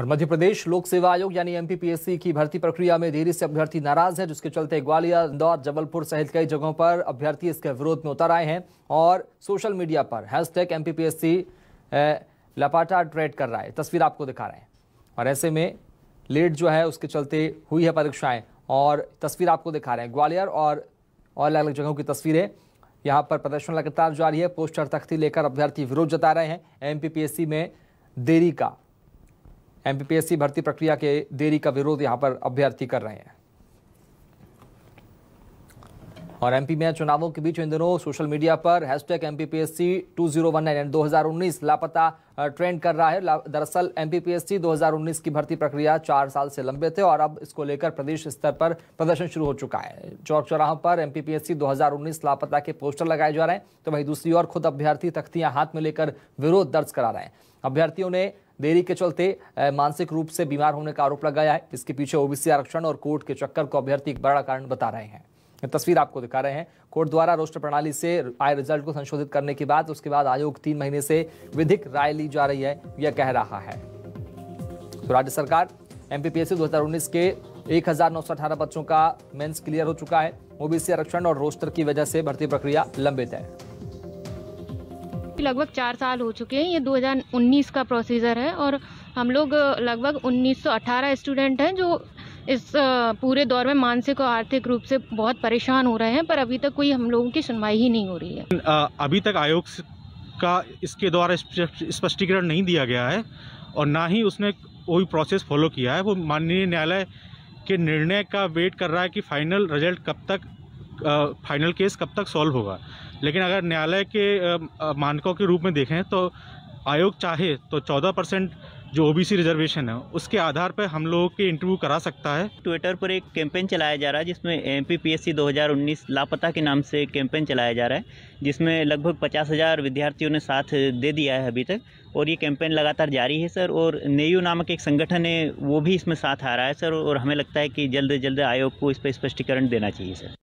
और मध्य प्रदेश लोक सेवा आयोग यानी एमपीपीएससी की भर्ती प्रक्रिया में देरी से अभ्यर्थी नाराज हैं जिसके चलते ग्वालियर इंदौर जबलपुर सहित कई जगहों पर अभ्यर्थी इसके विरोध में उतर आए हैं और सोशल मीडिया पर हैशटैग एमपीपीएससी लपाटा ट्रेड कर रहा है तस्वीर आपको दिखा रहे हैं और ऐसे में लेट जो है उसके चलते हुई है परीक्षाएं और तस्वीर आपको दिखा रहे हैं ग्वालियर और अलग अलग जगहों की तस्वीरें यहाँ पर प्रदर्शन लगातार जारी है पोस्टर तख्ती लेकर अभ्यर्थी विरोध जता रहे हैं एम में देरी का एमपीपीएससी भर्ती प्रक्रिया के देरी का विरोध यहां पर अभ्यर्थी कर रहे हैं और एमपी में चुनावों के बीच इन दिनों सोशल मीडिया पर hashtag M two zero one nine दो हजार उन्नीस लापता ट्रेंड कर रहा है दरअसल एम पी पी की भर्ती प्रक्रिया चार साल से लंबे थे और अब इसको लेकर प्रदेश स्तर पर प्रदर्शन शुरू हो चुका है चौक चौराहों पर एम पी पी दो हजार उन्नीस लापता के पोस्टर लगाए जा रहे हैं तो वहीं दूसरी ओर खुद अभ्यर्थी तख्तियां हाथ में लेकर विरोध दर्ज करा रहे हैं अभ्यर्थियों ने देरी के चलते मानसिक रूप से बीमार होने का आरोप लगाया है इसके पीछे ओबीसी आरक्षण और कोर्ट के चक्कर को अभ्यर्थी एक बड़ा कारण बता रहे हैं तस्वीर आपको दिखा रहे हैं कोर्ट द्वारा रोस्टर प्रणाली से आय रिजल्ट को संशोधित करने के बाद उसके बाद आयोग तीन महीने से विधिक राय ली जा रही है यह कह रहा है तो राज्य सरकार एमपीपीएससी 2019 के एक बच्चों का मेंस क्लियर हो चुका है ओबीसी आरक्षण और रोस्टर की वजह से भर्ती प्रक्रिया लंबित है कि लगभग चार साल हो चुके हैं ये 2019 का प्रोसीजर है और हम लोग लगभग 1918 स्टूडेंट हैं जो इस पूरे दौर में मानसिक और आर्थिक रूप से बहुत परेशान हो रहे हैं पर अभी तक कोई हम लोगों की सुनवाई ही नहीं हो रही है अभी तक आयोग का इसके द्वारा स्पष्टीकरण नहीं दिया गया है और ना ही उसने कोई प्रोसेस फॉलो किया है वो माननीय न्यायालय के निर्णय का वेट कर रहा है कि फाइनल रिजल्ट कब तक फाइनल केस कब तक सॉल्व होगा लेकिन अगर न्यायालय के मानकों के रूप में देखें तो आयोग चाहे तो 14 परसेंट जो ओबीसी रिजर्वेशन है उसके आधार पर हम लोगों के इंटरव्यू करा सकता है ट्विटर पर एक कैंपेन चलाया जा रहा है जिसमें M P P S C दो हज़ार उन्नीस लापता के नाम से कैंपेन चलाया जा रहा है जिसमें लगभग पचास हज़ार विद्यार्थियों ने साथ दे दिया है अभी तक और ये कैंपेन लगातार जारी है सर और नेयू नामक एक संगठन है वो भी इसमें साथ आ रहा है सर और हमें लगता है कि जल्द जल्द आयोग को इस पर स्पष्टीकरण देना चाहिए सर